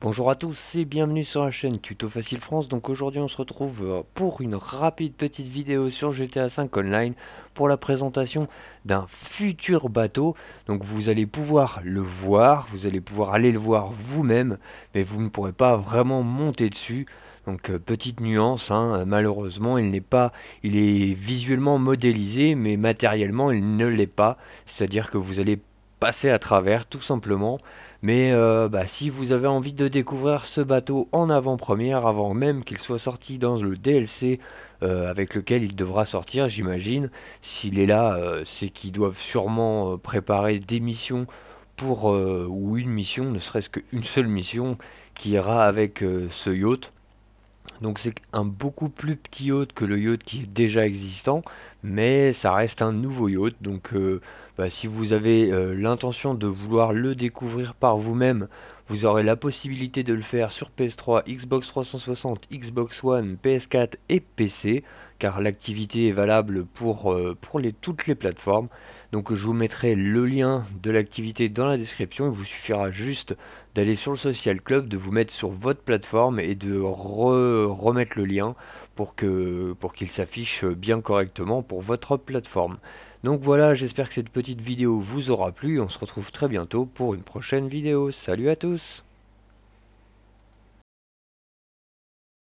Bonjour à tous et bienvenue sur la chaîne Tuto Facile France. Donc aujourd'hui on se retrouve euh, pour une rapide petite vidéo sur GTA 5 Online pour la présentation d'un futur bateau. Donc vous allez pouvoir le voir, vous allez pouvoir aller le voir vous-même, mais vous ne pourrez pas vraiment monter dessus. Donc euh, petite nuance, hein, euh, malheureusement, il n'est pas, il est visuellement modélisé, mais matériellement, il ne l'est pas. C'est-à-dire que vous allez passer à travers, tout simplement. Mais euh, bah, si vous avez envie de découvrir ce bateau en avant-première, avant même qu'il soit sorti dans le DLC avec lequel il devra sortir, j'imagine, s'il est là, c'est qu'ils doivent sûrement préparer des missions pour ou une mission, ne serait-ce qu'une seule mission qui ira avec ce yacht. Donc c'est un beaucoup plus petit yacht que le yacht qui est déjà existant, mais ça reste un nouveau yacht. Donc euh, bah, si vous avez euh, l'intention de vouloir le découvrir par vous-même, vous aurez la possibilité de le faire sur PS3, Xbox 360, Xbox One, PS4 et PC car l'activité est valable pour, euh, toutes les plateformes. Donc je vous mettrai le lien de l'activité dans la description. Il vous suffira juste d'aller sur le Social Club, de vous mettre sur votre plateforme et de remettre le lien pour qu'il pour s'affiche bien correctement pour votre plateforme. Donc voilà, j'espère que cette petite vidéo vous aura plu. On se retrouve très bientôt pour une prochaine vidéo. Salut à tous